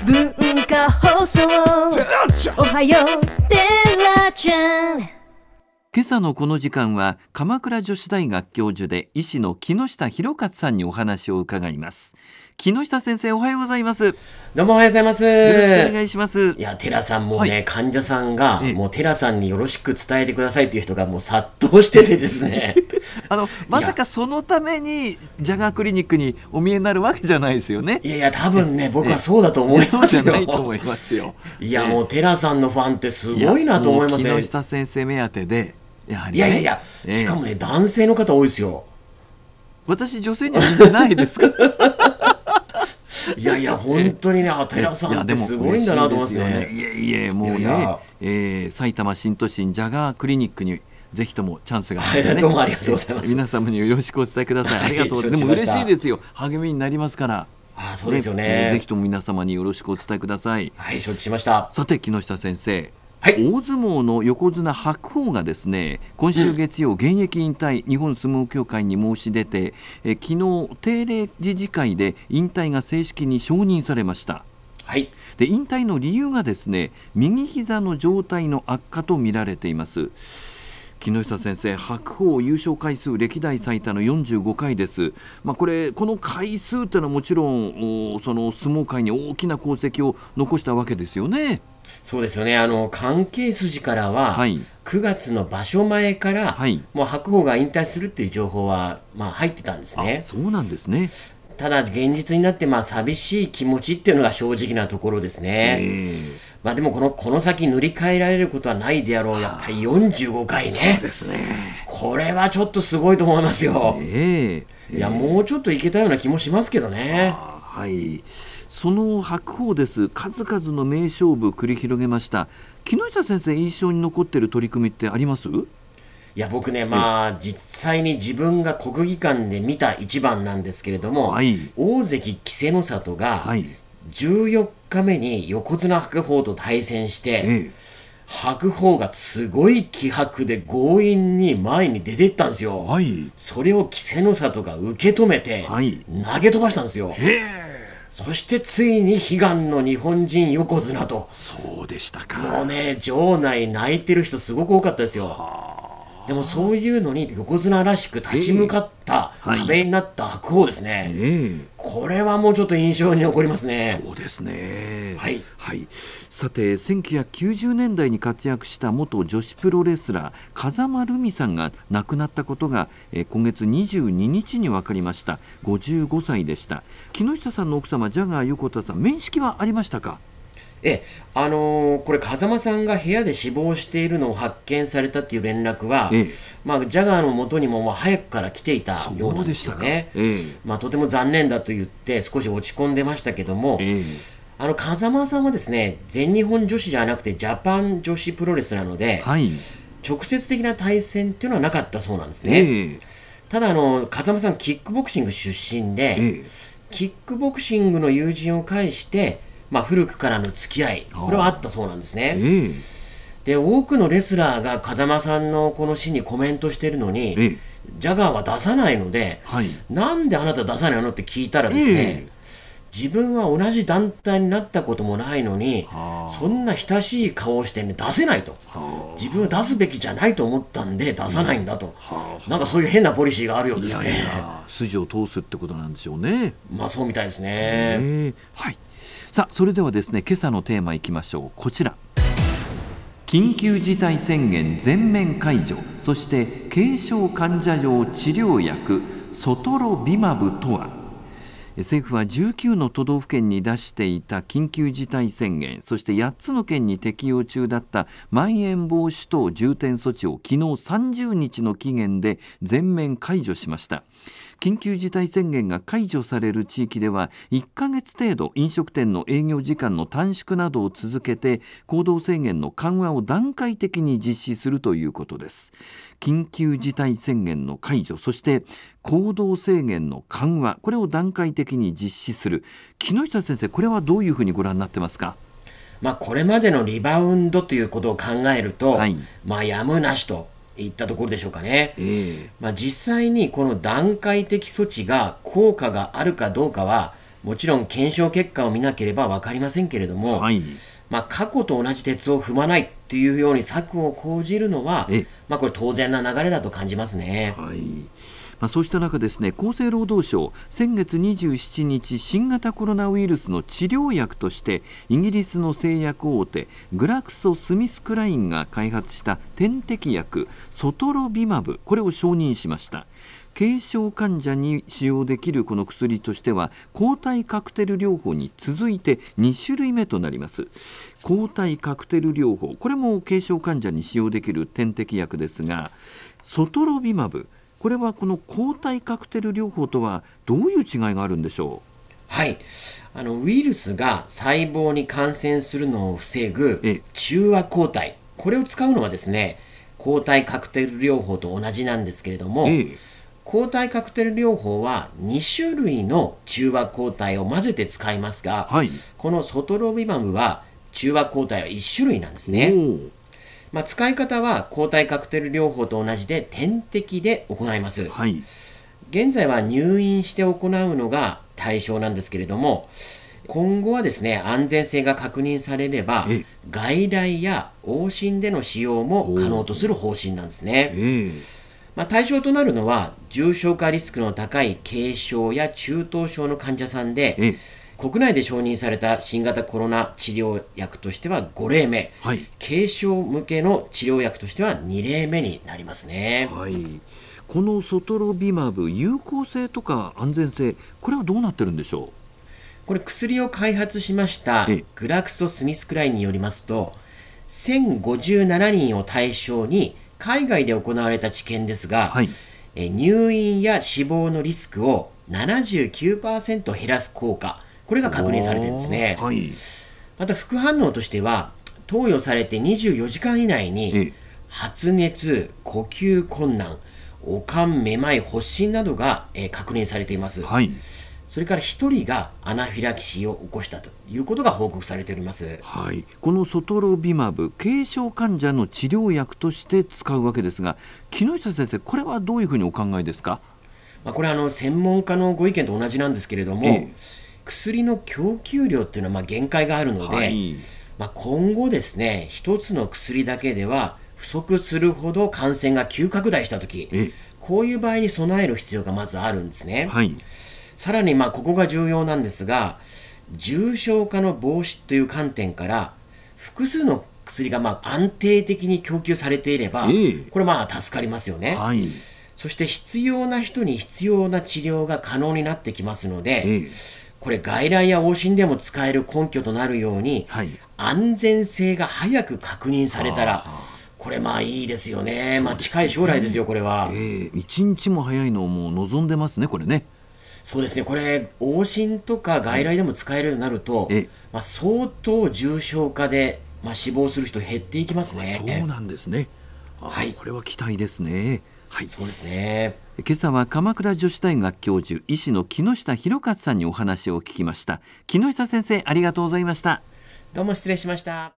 文化放送おはようテラちゃん今朝のこの時間は鎌倉女子大学教授で医師の木下博勝さんにお話を伺います木下先生おはようございますどうもおはようございますよろしくお願いしますいや寺さんもね、はい、患者さんがもう寺さんによろしく伝えてくださいという人がもう殺到しててですね あのまさかそのためにジャガークリニックにお見えになるわけじゃないですよねいやいや多分ね僕はそうだと思いますよいやもう寺さんのファンってすごいなと思いますよ木下先生目当てでやはり、いやいやいや、ええしかもね、男性の方多いですよ。私女性には似てないですかいやいや、本当にね、あ寺さんってすごいんだなと思いますね。いやいやもうねいやいやえー埼玉新都心ジャガークリニックにぜひともチャンスがあねどうもありがとうございます皆様によろしくお伝えください、ありがとうございますでも嬉しいですよ励みになりますからああ、そうですよね。ねえーぜひとも皆様によろしくお伝えくださいはい、承知しました。さて木下先生はい、大相撲の横綱白鵬がですね今週月曜、現役引退、うん、日本相撲協会に申し出てえ昨日定例理事会で引退が正式に承認されました。はい、で引退の理由がですね右膝の状態の悪化と見られています。木下先生、白鵬優勝回数歴代最多の45回です、まあ、これこの回数というのはもちろんその相撲界に大きな功績を残したわけですよね。そうですよねあの関係筋からは、はい、9月の場所前から、はい、もう白鵬が引退するっていう情報は、まあ、入ってたんですね。そうなんですねただ現実になってまあ寂しい気持ちっていうのが正直なところですね。まあでもこのこの先塗り替えられることはないであろう、やっぱり45回ね、ね、これはちょっとすごいと思いますよ。いや、もうちょっといけたような気もしますけどね。はいその白鵬です数々の名勝負繰り広げました木下先生印象に残っている取り組みってありますいや僕ね、まあ、実際に自分が国技館で見た一番なんですけれども、はい、大関稀勢の里が14日目に横綱白鵬と対戦して、白鵬がすごい気迫で強引に前に出てったんですよ、はい、それを稀勢の里が受け止めて、投げ飛ばしたんですよ。そしてついに悲願の日本人横綱とそうでしたかもうね場内泣いてる人すごく多かったですよでもそういうのに横綱らしく立ち向かった壁になった白鵬ですね、えーこれはもうちょっと印象に残りますね。そうですね。はい。はい。さて、1990年代に活躍した元女子プロレスラー風間留美さんが亡くなったことが、えー、今月22日に分かりました。55歳でした。木下さんの奥様ジャガー横田さん、面識はありましたか？え、あのー、これ、風間さんが部屋で死亡しているのを発見されたっていう連絡は、ええ、まあ、ジャガーのもとにももう早くから来ていたようなんですよね。え、まあ、とても残念だと言って、少し落ち込んでましたけども、あの風間さんはですね、全日本女子じゃなくて、ジャパン女子プロレスなので、はい、直接的な対戦っていうのはなかったそうなんですね。ただあの、風間さん、キックボクシング出身で、キックボクシングの友人を介して、まあ、古くからの付き合いこれはあったそうなんですね。で多くのレスラーが風間さんのこの死にコメントしてるのに、ジャガーは出さないので、はい、なんであなた出さないのって聞いたらですね、自分は同じ団体になったこともないのにそんな親しい顔をして、ね、出せないと自分は出すべきじゃないと思ったんで出さないんだと、なんかそういう変なポリシーがあるようですね。いやいや筋を通すってことなんでしょうね。まあそうみたいですね。はいさあそれではですね今朝のテーマいきましょうこちら緊急事態宣言全面解除そして軽症患者用治療薬ソトロビマブとは政府は19の都道府県に出していた緊急事態宣言そして8つの県に適用中だったまん延防止等重点措置を昨日30日の期限で全面解除しました緊急事態宣言が解除される地域では1ヶ月程度飲食店の営業時間の短縮などを続けて行動制限の緩和を段階的に実施するということです緊急事態宣言の解除そして行動制限の緩和これを段階的に実施する木下先生これはどういうふうにご覧になってますかまあ、これまでのリバウンドということを考えると、はい、まあ、やむなしといったところでしょうかね、えー、まあ、実際にこの段階的措置が効果があるかどうかはもちろん検証結果を見なければ分かりませんけれども、はい、まあ、過去と同じ鉄を踏まないというように策を講じるのは、まあ、これ当然な流れだと感じますね。はいまあ、そうした中ですね厚生労働省先月27日新型コロナウイルスの治療薬としてイギリスの製薬大手グラクソ・スミスクラインが開発した点滴薬ソトロビマブこれを承認しました軽症患者に使用できるこの薬としては抗体カクテル療法に続いて2種類目となります抗体カクテル療法これも軽症患者に使用できる点滴薬ですがソトロビマブこれはこの抗体カクテル療法とはどういう違いがあるんでしょうはい。あの、ウイルスが細胞に感染するのを防ぐ中和抗体。これを使うのはですね、抗体カクテル療法と同じなんですけれども、抗体カクテル療法は2種類の中和抗体を混ぜて使いますが、はい、このソトロビマムは中和抗体は1種類なんですね。まあ、使い方は抗体カクテル療法と同じで点滴で行います、はい、現在は入院して行うのが対象なんですけれども今後はですね安全性が確認されれば外来や往診での使用も可能とする方針なんですね、まあ、対象となるのは重症化リスクの高い軽症や中等症の患者さんで、国内で承認された新型コロナ治療薬としては5例目、はい、軽症向けの治療薬としては2例目になりますね。はいこのソトロビマブ有効性とか安全性これはどうなってるんでしょうこれ薬を開発しましたグラクソ・スミスクラインによりますと1057人を対象に海外で行われた治験ですが、はい、え入院や死亡のリスクを79%減らす効果これが確認されてるんですね。はい、また副反応としては投与されて24時間以内に発熱、呼吸困難、おかん、めまい、発疹などが、えー、確認されています。はいそれから1人がアナフィラキシーを起こしたということが報告されております、はい、このソトロビマブ軽症患者の治療薬として使うわけですが木下先生これはどういうふうにお考えですか、まあ、これはあの専門家のご意見と同じなんですけれども、え薬の供給量っていうのはまあ限界があるので、はい、まあ、今後ですね一つの薬だけでは不足するほど感染が急拡大した時こういう場合に備える必要がまずあるんですね。はい、さらにまあここが重要なんですが重症化の防止という観点から複数の薬がまあ安定的に供給されていれば、これまあ助かりますよね、はい、そして必要な人に必要な治療が可能になってきますので、これ外来や往診でも使える根拠となるように、はい、安全性が早く確認されたら、これまあいいですよね、ねまあ、近い将来ですよ、これは。えー、一日も早いのをもう望んでますね、これね。そうですね、これ、往診とか外来でも使えるようになると、はい、まあ、相当重症化で、まあ、死亡する人減っていきますね。そうなんですね。はい、これは期待ですね。はい、そうですね今朝は鎌倉女子大学教授医師の木下博勝さんにお話を聞きました木下先生ありがとうございましたどうも失礼しました